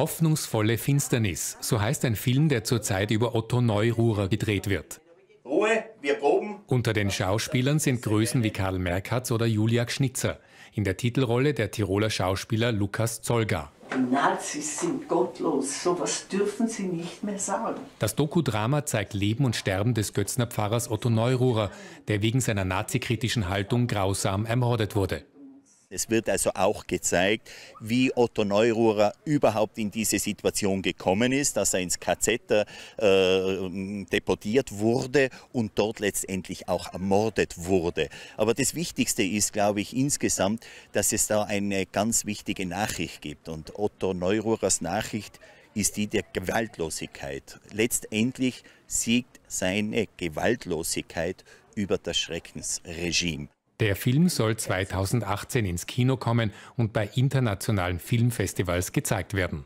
Hoffnungsvolle Finsternis, so heißt ein Film, der zurzeit über Otto Neururer gedreht wird. Ruhe, wir proben. Unter den Schauspielern sind Größen wie Karl Merkatz oder Julia Schnitzer. In der Titelrolle der Tiroler Schauspieler Lukas Zolga. Nazis sind gottlos, sowas dürfen sie nicht mehr sagen. Das Dokudrama zeigt Leben und Sterben des Götzner Pfarrers Otto Neururer, der wegen seiner nazikritischen Haltung grausam ermordet wurde. Es wird also auch gezeigt, wie Otto Neururer überhaupt in diese Situation gekommen ist, dass er ins KZ äh, deportiert wurde und dort letztendlich auch ermordet wurde. Aber das Wichtigste ist, glaube ich, insgesamt, dass es da eine ganz wichtige Nachricht gibt. Und Otto Neururers Nachricht ist die der Gewaltlosigkeit. Letztendlich siegt seine Gewaltlosigkeit über das Schreckensregime. Der Film soll 2018 ins Kino kommen und bei internationalen Filmfestivals gezeigt werden.